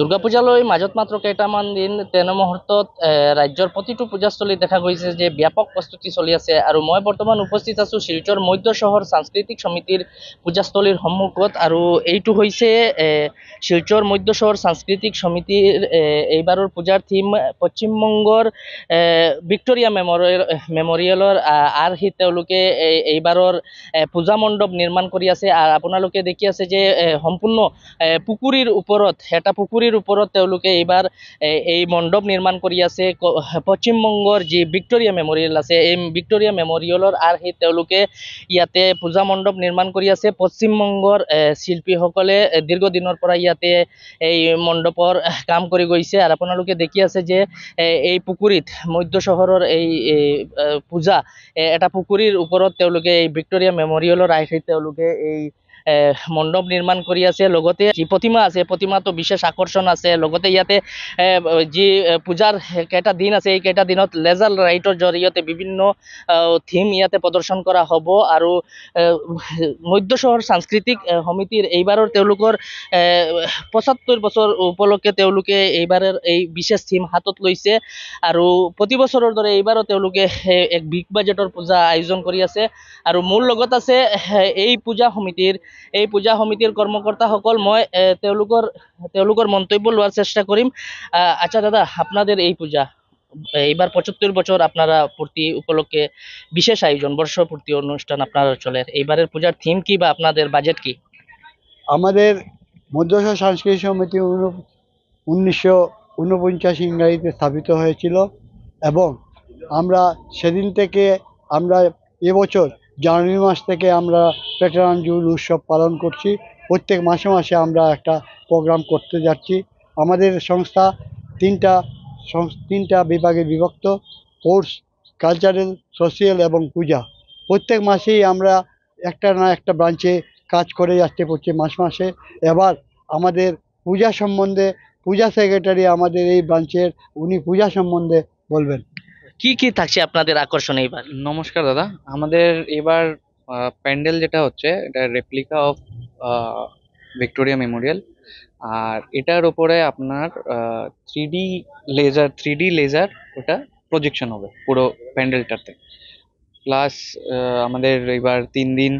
দুৰ্গাপূজালৈ মাজত মাত্ৰ কেইটামান দিন তেনে মুহূৰ্তত ৰাজ্যৰ প্ৰতিটো পূজাস্থলী দেখা গৈছে যে ব্যাপক প্ৰস্তুতি চলি আছে আৰু মই বৰ্তমান উপস্থিত আছো শিলচর মধ্য শহর সাংস্কৃতিক সমিতিৰ পূজাস্থলীৰ সম্মুখত আর এইটো হৈছে শিলচর মধ্য শহর সাংস্কৃতিক সমিতিৰ এইবাৰৰ পূজাৰ থিম পশ্চিমবংগৰ মেমোরিয়াল মেমৰিয়েল মেমৰিয়েলৰ হি তেওঁলোকে এইবাৰৰ পূজা মণ্ডপ নিৰ্মাণ কৰি আছে আপোনালোকে দেখি আছে যে সম্পূৰ্ণ পুখুৰীৰ ওপৰত এটা পুখুৰী পুখুৰীৰ ওপৰত তেওঁলোকে এইবাৰ এই মণ্ডপ নিৰ্মাণ কৰি আছে পশ্চিমবংগৰ যি ভিক্টৰিয়া মেম'ৰিয়েল আছে এই ভিক্টৰিয়া মেম'ৰিয়েলৰ আৰ্হিত তেওঁলোকে ইয়াতে পূজা মণ্ডপ নিৰ্মাণ কৰি আছে পশ্চিমবংগৰ শিল্পীসকলে দীৰ্ঘদিনৰ পৰা ইয়াতে এই মণ্ডপৰ কাম কৰি গৈছে আৰু আপোনালোকে দেখি আছে যে এই পুখুৰীত মধ্য চহৰৰ এই পূজা এটা পুখুৰীৰ ওপৰত তেওঁলোকে এই ভিক্টৰিয়া মেম'ৰিয়েলৰ আৰ্হিত তেওঁলোকে এই মণ্ডপ নির্মাণ আছে লগতে যি প্রতিমা আছে প্রতিমা বিশেষ আকর্ষণ আছে লগতে ইয়াতে যি পূজাৰ কেইটা দিন আছে এই কেইটা দিনত লেজার লাইটৰ জৰিয়তে বিভিন্ন থিম ইয়াতে প্ৰদৰ্শন কৰা হ'ব আৰু মধ্য চহৰ সাংস্কৃতিক সমিতিৰ এইবাৰৰ তেওঁলোকৰ পঁচাত্তৰ বছৰ উপলক্ষে তেওঁলোকে এইবাৰৰ এই বিশেষ থিম হাতত লৈছে আৰু প্ৰতি বছৰৰ দৰে এইবাৰো তেওঁলোকে এক বিগ বাজেটৰ পূজা আয়োজন কৰি আছে আৰু মোৰ লগত আছে এই পূজা সমিতিৰ এই পূজা সমিতিৰ কর্মকর্তা মই তেওঁলোকৰ তেওঁলোকৰ মন্তব্য লোৱাৰ চেষ্টা কৰিম আচ্ছা দাদা আপনাদের এই পূজা এইবার পঁচাত্তর বছর আপনারা পূর্তি উপলক্ষে বিশেষ আয়োজন বর্ষপূর্তি অনুষ্ঠান আপনারা চলে এইবারের পূজার থিম কি বা আপনাদের বাজেট কি আমাদের মধ্যস সাংস্কৃতিক সমিতি উনিশশো ঊনপঞ্চাশ ইংরাজিতে স্থাপিত হয়েছিল এবং আমরা সেদিন থেকে আমরা এবছর জানুয়ারি মাস থেকে আমরা পেটারান জুন উৎসব পালন করছি প্রত্যেক মাসে মাসে আমরা একটা প্রোগ্রাম করতে যাচ্ছি আমাদের সংস্থা তিনটা তিনটা বিভাগে বিভক্ত স্পোর্টস কালচারাল সোশিয়াল এবং পূজা প্রত্যেক মাসেই আমরা একটা না একটা ব্রাঞ্চে কাজ করে যাচ্ছে প্রত্যেক মাস মাসে এবার আমাদের পূজা সম্বন্ধে পূজা সেক্রেটারি আমাদের এই ব্রাঞ্চের উনি পূজা সম্বন্ধে বলবেন কি কি থাকছে আপনাদের আকর্ষণ এইবার নমস্কার দাদা আমাদের এবার প্যান্ডেল যেটা হচ্ছে এটা রেপ্লিকা অফ ভিক্টোরিয়া মেমোরিয়াল আর এটার ওপরে আপনার three D laser three D laser ওটা প্রজেকশন হবে পুরো প্যান্ডেলটাতে প্লাস আমাদের এবার তিন দিন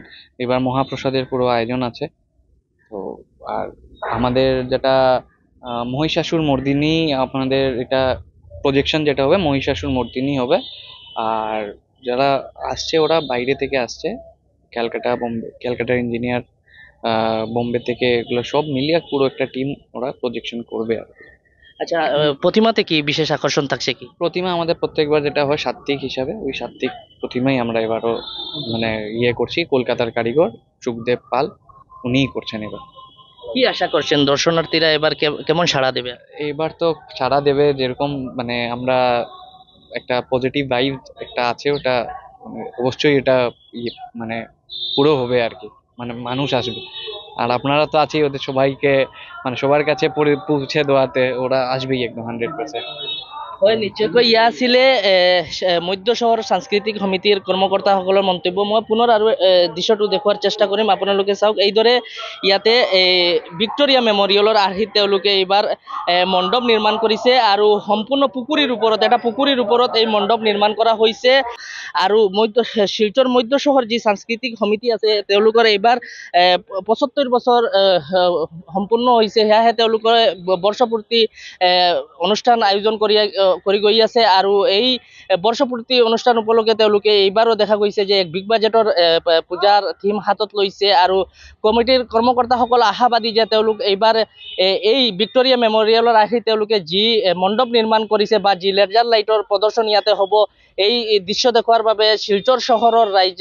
এবার মহাপ্রসাদের পুরো আয়োজন আছে তো আর আমাদের যেটা মহিষাসুর মর্দিনী আপনাদের এটা প্রজেকশন যেটা হবে মহিষাসুর মর্দিনী হবে আর যারা আসছে ওরা বাইরে থেকে আসছে ক্যালকাটা বোম্বে ক্যালকাটার ইঞ্জিনিয়ার বোম্বে থেকে এগুলো সব মিলিয়ে পুরো একটা টিম ওরা প্রজেকশন করবে আর আচ্ছা প্রতিমাতে কি বিশেষ আকর্ষণ থাকছে কি প্রতিমা আমাদের প্রত্যেকবার যেটা হয় সাত্ত্বিক হিসাবে ওই সাত্ত্বিক প্রতিমাই আমরা এবারও মানে ইয়ে করছি কলকাতার কারিগর সুখদেব পাল উনিই করছেন এবার কি আশা করছেন দর্শনার্থীরা এবার কেমন সাড়া দেবে এবার তো সাড়া দেবে যেরকম মানে আমরা একটা পজিটিভ ভাইব একটা আছে ওটা মানে অবশ্যই এটা ইয়ে, মানে পুরো হবে আর কি মানে মানুষ আসবে আর আপনারা তো আছেই ওদের সবাইকে মানে সবার কাছে পৌঁছে দেওয়াতে ওরা আসবেই একদম হান্ড্রেড পার্সেন্ট হয় নিশ্চয়কৈ ইয়া আছিলে মধ্য চহৰ সাংস্কৃতিক সমিতিৰ কৰ্মকৰ্তাসকলৰ মন্তব্য মই পুনৰ আৰু দৃশ্যটো দেখুৱাৰ চেষ্টা কৰিম আপোনালোকে চাওক এইদৰে ইয়াতে ভিক্টৰিয়া মেমৰিয়েলৰ আৰ্হিত তেওঁলোকে এইবাৰ মণ্ডপ নিৰ্মাণ কৰিছে আৰু সম্পূৰ্ণ পুখুৰীৰ ওপৰত এটা পুখুৰীৰ ওপৰত এই মণ্ডপ নিৰ্মাণ কৰা হৈছে আৰু মধ্য শিলচৰ মধ্য চহৰ যি সাংস্কৃতিক সমিতি আছে তেওঁলোকৰ এইবাৰ পঁচত্তৰ বছৰ সম্পূৰ্ণ হৈছে সেয়াহে তেওঁলোকে বৰ্ষপূৰ্তি অনুষ্ঠান আয়োজন কৰি করে গই আছে আর এই বর্ষপূর্তি অনুষ্ঠান উপলক্ষে এইবারও দেখা গৈছে যে বিগ বাজেটর পূজার থিম হাতত লৈছে আৰু কমিটিৰ কৰ্মকৰ্তাসকল আশাবাদী যে এইবার এই ভিক্টোরিয়া মেমৰিয়েলৰ আসি তেওঁলোকে যি মণ্ডপ নিৰ্মাণ কৰিছে বা যি লেজার লাইটর প্রদর্শন ইয়াতে হ'ব এই দৃশ্য দেখার শিলচর শহরের রাইজ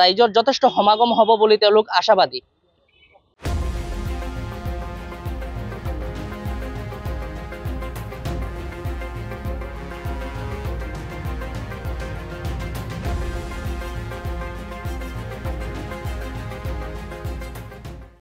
রাইজর যথেষ্ট সমাগম হ'ব বলে আশাবাদী